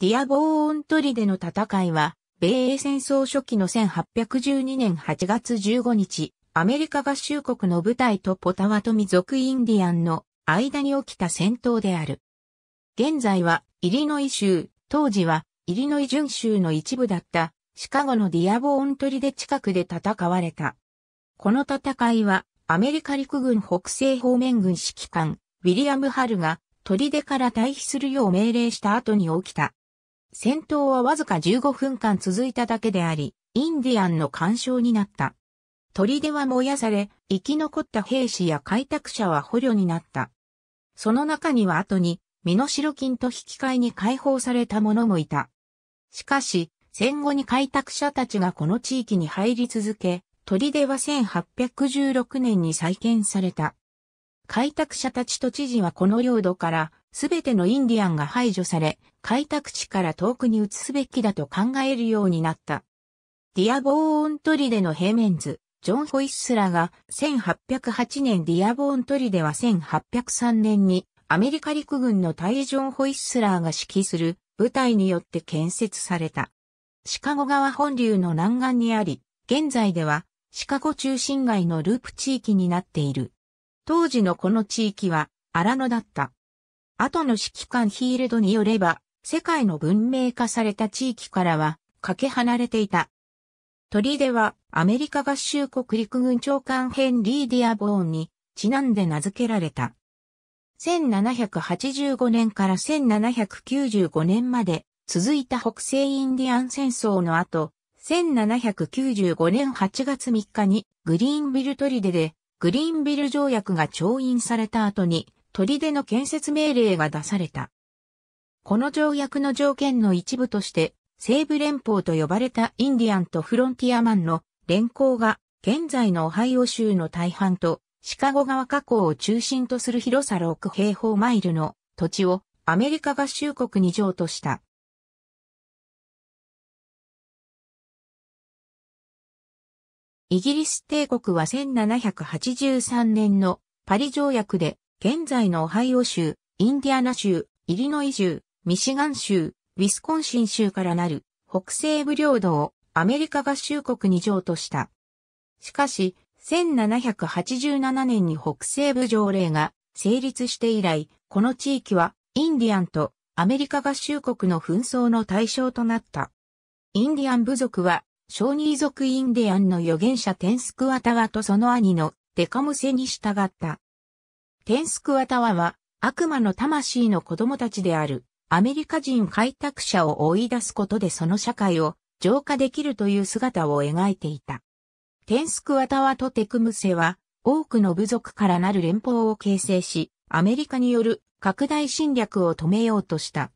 ディアボーントリでの戦いは、米英戦争初期の1812年8月15日、アメリカ合衆国の部隊とポタワトミ族インディアンの間に起きた戦闘である。現在はイリノイ州、当時はイリノイ準州の一部だったシカゴのディアボーントリで近くで戦われた。この戦いはアメリカ陸軍北西方面軍指揮官ウィリアム・ハルが砦から退避するよう命令した後に起きた戦闘はわずか15分間続いただけであり、インディアンの干渉になった。砦は燃やされ、生き残った兵士や開拓者は捕虜になった。その中には後に、身代金と引き換えに解放された者もいた。しかし、戦後に開拓者たちがこの地域に入り続け、砦は1816年に再建された。開拓者たちと知事はこの領土からすべてのインディアンが排除され、開拓地から遠くに移すべきだと考えるようになった。ディアボーントリデの平面図、ジョン・ホイッスラが1808年ディアボーントリデは1803年にアメリカ陸軍の大ジョン・ホイッスラーが指揮する部隊によって建設された。シカゴ川本流の南岸にあり、現在ではシカゴ中心街のループ地域になっている。当時のこの地域は荒野だった。後の指揮官ヒールドによれば、世界の文明化された地域からは、かけ離れていた。砦は、アメリカ合衆国陸軍長官ヘンリー・ディアボーンに、ちなんで名付けられた。1785年から1795年まで続いた北西インディアン戦争の後、1795年8月3日にグリーンビル砦でグリーンビル条約が調印された後に砦の建設命令が出された。この条約の条件の一部として、西部連邦と呼ばれたインディアンとフロンティアマンの連行が、現在のオハイオ州の大半と、シカゴ川河口を中心とする広さ6平方マイルの土地をアメリカ合衆国に譲渡した。イギリス帝国は1783年のパリ条約で現在のオハイオ州、インディアナ州、イリノイ州、ミシガン州、ウィスコンシン州からなる北西部領土をアメリカ合衆国に譲渡した。しかし、1787年に北西部条例が成立して以来、この地域はインディアンとアメリカ合衆国の紛争の対象となった。インディアン部族は、小児族インディアンの預言者テンスクワタワとその兄のデカムセに従ったテンスクワタワは悪魔の魂の子供たちであるアメリカ人開拓者を追い出すことでその社会を浄化できるという姿を描いていた。テンスクワタワとテクムセは多くの部族からなる連邦を形成し、アメリカによる拡大侵略を止めようとした。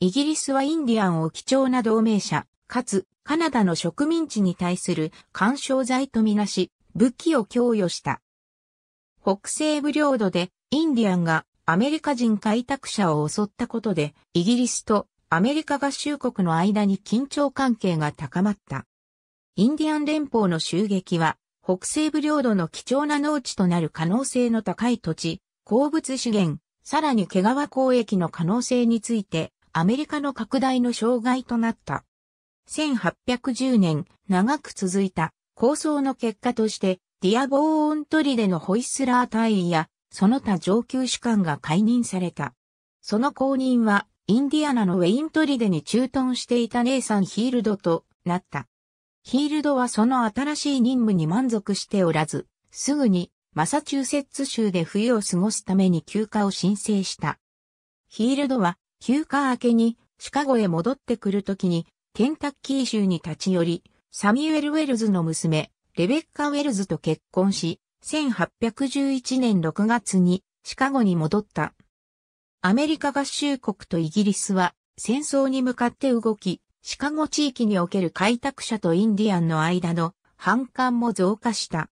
イギリスはインディアンを貴重な同盟者、かつカナダの植民地に対する干渉罪とみなし、武器を供与した。北西部領土でインディアンがアメリカ人開拓者を襲ったことでイギリスとアメリカ合衆国の間に緊張関係が高まった。インディアン連邦の襲撃は北西部領土の貴重な農地となる可能性の高い土地、鉱物資源、さらに毛皮交易の可能性についてアメリカの拡大の障害となった。1810年長く続いた構想の結果としてディアボーオントリデのホイスラー隊員や、その他上級主管が解任された。その後任は、インディアナのウェイントリデに駐屯していたネイサン・ヒールドとなった。ヒールドはその新しい任務に満足しておらず、すぐにマサチューセッツ州で冬を過ごすために休暇を申請した。ヒールドは休暇明けにシカゴへ戻ってくるときにケンタッキー州に立ち寄り、サミュエル・ウェルズの娘、レベッカ・ウェルズと結婚し、1811年6月にシカゴに戻った。アメリカ合衆国とイギリスは戦争に向かって動き、シカゴ地域における開拓者とインディアンの間の反感も増加した。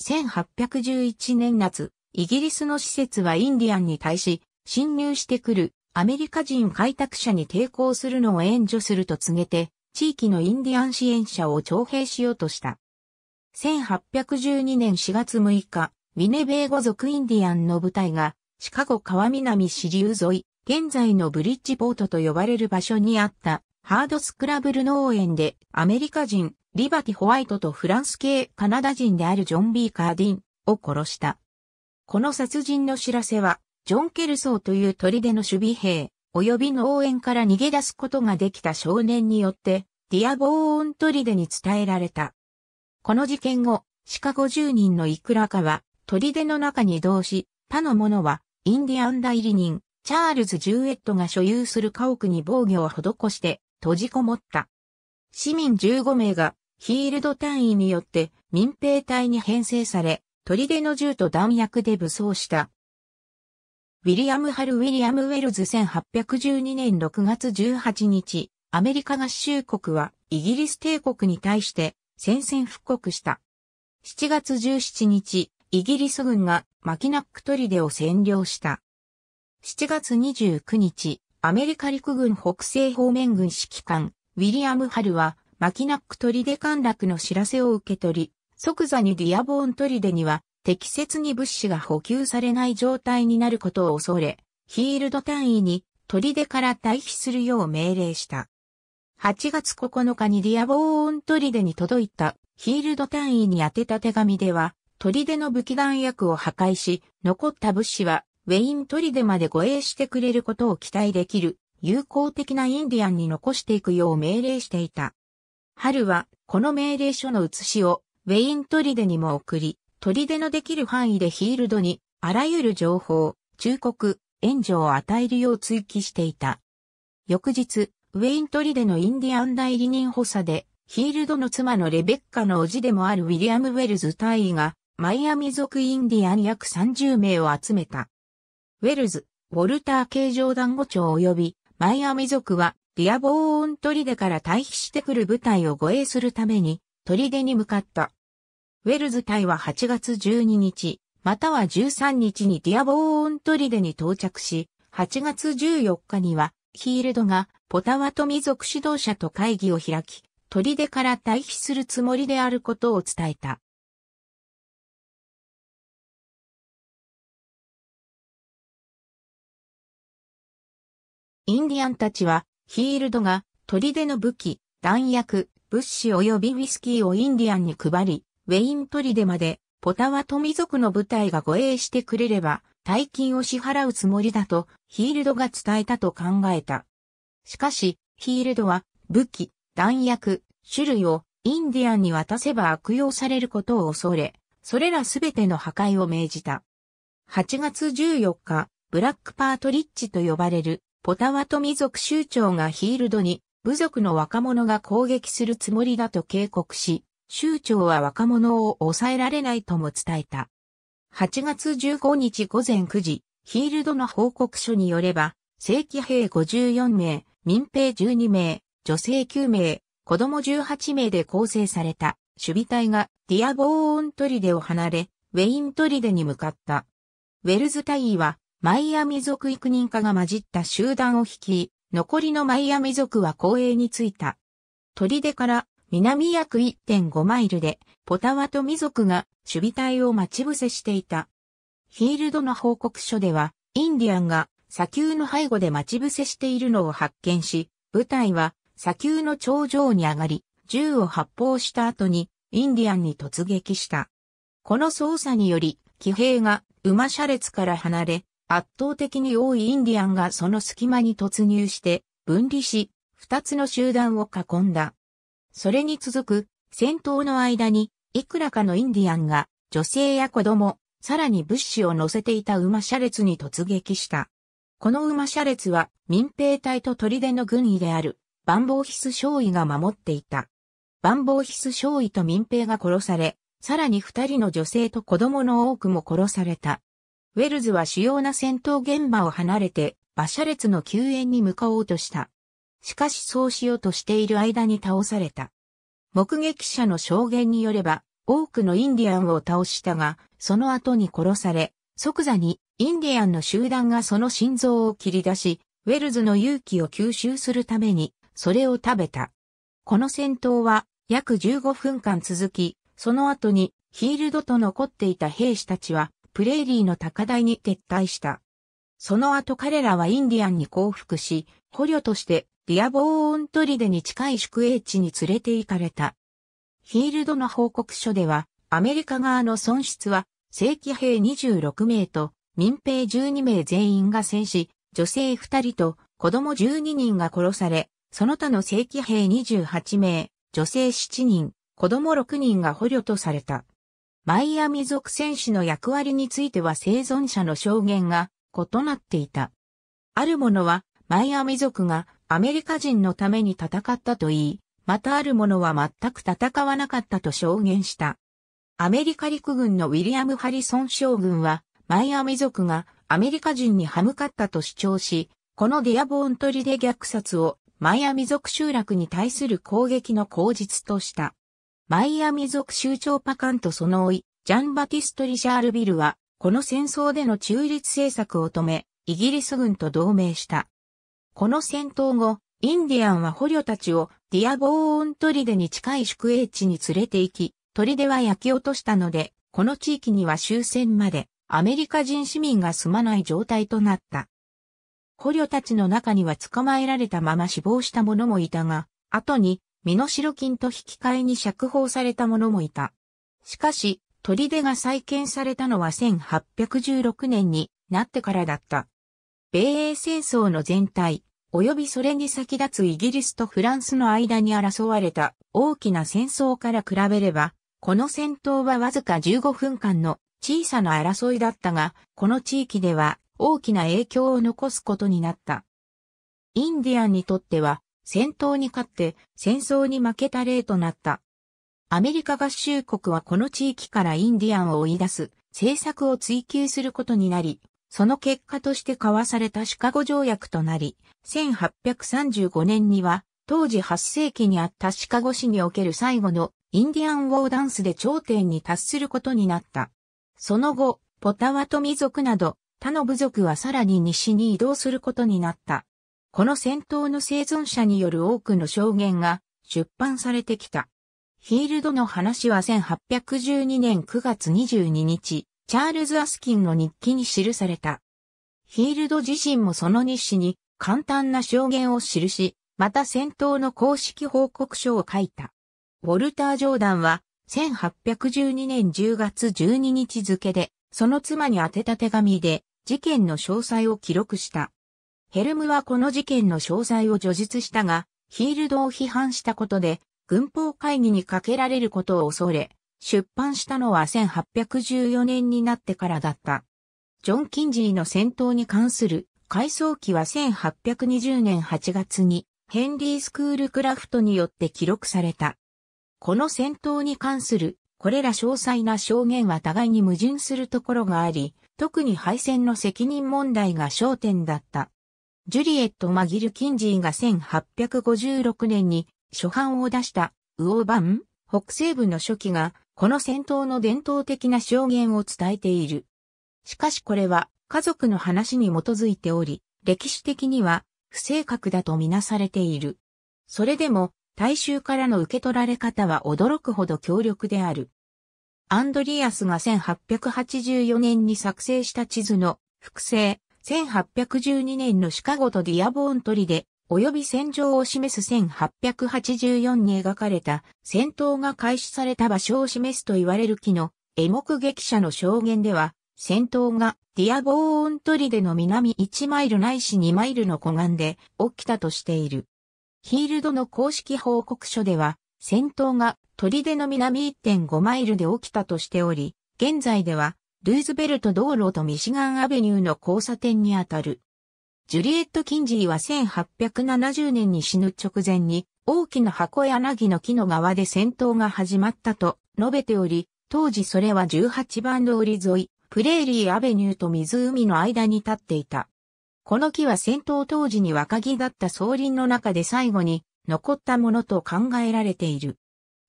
1811年夏、イギリスの施設はインディアンに対し、侵入してくるアメリカ人開拓者に抵抗するのを援助すると告げて、地域のインディアン支援者を徴兵しようとした。1812年4月6日、ウィネベーゴ族インディアンの部隊が、シカゴ川南支流沿い、現在のブリッジポートと呼ばれる場所にあった、ハードスクラブル農園で、アメリカ人、リバティ・ホワイトとフランス系カナダ人であるジョン・ビー・カーディンを殺した。この殺人の知らせは、ジョン・ケルソーという砦の守備兵、及び農園から逃げ出すことができた少年によって、ディアボーオン砦に伝えられた。この事件後、鹿50人のいくらかは、砦の中に移動し、他の者は、インディアン代理人、チャールズ・ジューエットが所有する家屋に防御を施して、閉じこもった。市民15名が、ヒールド単位によって民兵隊に編成され、砦の銃と弾薬で武装した。ウィリアム・ハル・ウィリアム・ウェルズ1812年6月18日、アメリカ合衆国はイギリス帝国に対して戦線復刻した。7月17日、イギリス軍がマキナック砦を占領した。7月29日、アメリカ陸軍北西方面軍指揮官、ウィリアム・ハルは、マキナック砦陥落の知らせを受け取り、即座にディアボーン砦には、適切に物資が補給されない状態になることを恐れ、ヒールド単位に砦から退避するよう命令した。8月9日にディアボーン砦に届いたヒールド単位に宛てた手紙では、砦の武器弾薬を破壊し、残った物資はウェイン砦まで護衛してくれることを期待できる友好的なインディアンに残していくよう命令していた。春はこの命令書の写しをウェイン砦にも送り、砦のできる範囲でヒールドにあらゆる情報、忠告、援助を与えるよう追記していた。翌日、ウェイントリデのインディアン代理人補佐で、ヒールドの妻のレベッカの叔父でもあるウィリアム・ウェルズ大尉が、マイアミ族インディアン約30名を集めた。ウェルズ、ウォルター形状団子長及び、マイアミ族は、ディアボーントリデから退避してくる部隊を護衛するために、トリデに向かった。ウェルズ隊は8月12日、または13日にディアボーントリデに到着し、8月14日には、ヒールドがポタワトミ族指導者と会議を開き、砦から退避するつもりであることを伝えた。インディアンたちは、ヒールドが、砦の武器、弾薬、物資及びウィスキーをインディアンに配り、ウェイン砦まで、ポタワトミ族の部隊が護衛してくれれば、大金を支払うつもりだと、ヒールドが伝えたと考えた。しかし、ヒールドは武器、弾薬、種類をインディアンに渡せば悪用されることを恐れ、それらすべての破壊を命じた。8月14日、ブラックパートリッジと呼ばれるポタワトミ族州長がヒールドに部族の若者が攻撃するつもりだと警告し、州長は若者を抑えられないとも伝えた。8月15日午前9時、ヒールドの報告書によれば、正規兵54名、民兵12名、女性9名、子供18名で構成された守備隊がディアボーントリデを離れ、ウェイントリデに向かった。ウェルズ隊員はマイアミ族幾人かが混じった集団を率い、残りのマイアミ族は公営に着いた。トリデから南約1.5マイルで、ポタワトミ族が守備隊を待ち伏せしていた。フィールドの報告書では、インディアンが砂丘の背後で待ち伏せしているのを発見し、部隊は砂丘の頂上に上がり、銃を発砲した後にインディアンに突撃した。この操作により、騎兵が馬車列から離れ、圧倒的に多いインディアンがその隙間に突入して分離し、二つの集団を囲んだ。それに続く戦闘の間に、いくらかのインディアンが女性や子供、さらに物資を乗せていた馬車列に突撃した。この馬車列は民兵隊と砦の軍医であるバンボーヒス少尉が守っていた。バンボーヒス少尉と民兵が殺され、さらに二人の女性と子供の多くも殺された。ウェルズは主要な戦闘現場を離れて馬車列の救援に向かおうとした。しかしそうしようとしている間に倒された。目撃者の証言によれば、多くのインディアンを倒したが、その後に殺され、即座にインディアンの集団がその心臓を切り出し、ウェルズの勇気を吸収するために、それを食べた。この戦闘は約15分間続き、その後にヒールドと残っていた兵士たちはプレーリーの高台に撤退した。その後彼らはインディアンに降伏し、捕虜としてディアボーオントリデに近い宿営地に連れて行かれた。ヒールドの報告書では、アメリカ側の損失は正規兵26名と民兵12名全員が戦死、女性2人と子供12人が殺され、その他の正規兵28名、女性7人、子供6人が捕虜とされた。マイアミ族戦士の役割については生存者の証言が異なっていた。ある者はマイアミ族がアメリカ人のために戦ったと言い、またある者は全く戦わなかったと証言した。アメリカ陸軍のウィリアム・ハリソン将軍はマイアミ族がアメリカ人に歯向かったと主張し、このディアボーン取りで虐殺をマイアミ族集落に対する攻撃の口実とした。マイアミ族州長パカンとその甥い、ジャンバティスト・リシャールビルは、この戦争での中立政策を止め、イギリス軍と同盟した。この戦闘後、インディアンは捕虜たちをディアボーントリデに近い宿営地に連れて行き、トリデは焼き落としたので、この地域には終戦までアメリカ人市民が住まない状態となった。捕虜たちの中には捕まえられたまま死亡した者もいたが、後に身代金と引き換えに釈放された者もいた。しかし、砦が再建されたのは1816年になってからだった。米英戦争の全体、及びそれに先立つイギリスとフランスの間に争われた大きな戦争から比べれば、この戦闘はわずか15分間の小さな争いだったが、この地域では大きな影響を残すことになった。インディアンにとっては、戦闘に勝って戦争に負けた例となった。アメリカ合衆国はこの地域からインディアンを追い出す政策を追求することになり、その結果として交わされたシカゴ条約となり、1835年には当時8世紀にあったシカゴ市における最後のインディアンウォーダンスで頂点に達することになった。その後、ポタワトミ族など他の部族はさらに西に移動することになった。この戦闘の生存者による多くの証言が出版されてきた。ヒールドの話は1812年9月22日、チャールズ・アスキンの日記に記された。ヒールド自身もその日誌に簡単な証言を記し、また戦闘の公式報告書を書いた。ウォルター・ジョーダンは1812年10月12日付で、その妻に宛てた手紙で、事件の詳細を記録した。ヘルムはこの事件の詳細を叙述したが、ヒールドを批判したことで、軍法会議にかけられることを恐れ、出版したのは1814年になってからだった。ジョン・キンジーの戦闘に関する回想記は1820年8月にヘンリー・スクールクラフトによって記録された。この戦闘に関する、これら詳細な証言は互いに矛盾するところがあり、特に敗戦の責任問題が焦点だった。ジュリエット・マギル・キンジーが1856年に初版を出したウオーバン北西部の初期がこの戦闘の伝統的な証言を伝えている。しかしこれは家族の話に基づいており、歴史的には不正確だとみなされている。それでも大衆からの受け取られ方は驚くほど強力である。アンドリアスが1884年に作成した地図の複製、1812年のシカゴとディアボーントリで、及び戦場を示す1884に描かれた戦闘が開始された場所を示すと言われる木の絵目撃者の証言では、戦闘がディアボーントリでの南1マイルないし2マイルの湖岸で起きたとしている。ヒールドの公式報告書では、戦闘が砦の南1.5マイルで起きたとしており、現在では、ルーズベルト道路とミシガンアベニューの交差点にあたる。ジュリエット・キンジーは1870年に死ぬ直前に、大きな箱柳の木の側で戦闘が始まったと述べており、当時それは18番通り沿い、プレーリーアベニューと湖の間に立っていた。この木は戦闘当時に若木だった総林の中で最後に残ったものと考えられている。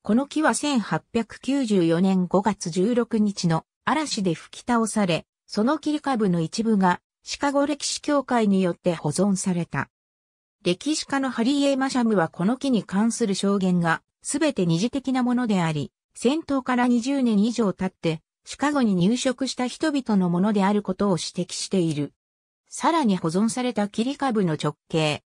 この木は1894年5月16日の嵐で吹き倒され、その切り株の一部がシカゴ歴史協会によって保存された。歴史家のハリー・エマシャムはこの木に関する証言が全て二次的なものであり、戦闘から20年以上経ってシカゴに入植した人々のものであることを指摘している。さらに保存された切り株の直径。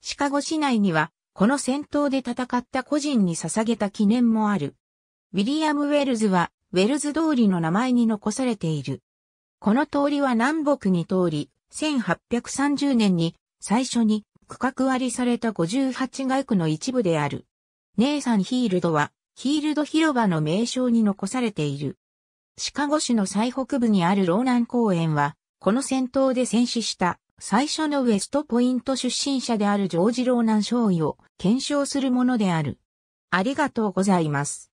シカゴ市内には、この戦闘で戦った個人に捧げた記念もある。ウィリアム・ウェルズは、ウェルズ通りの名前に残されている。この通りは南北に通り、1830年に最初に区画割りされた58街区の一部である。ネイサン・ヒールドは、ヒールド広場の名称に残されている。シカゴ市の最北部にあるローナン公園は、この戦闘で戦死した最初のウエストポイント出身者であるジョージ・ローナン少尉を検証するものである。ありがとうございます。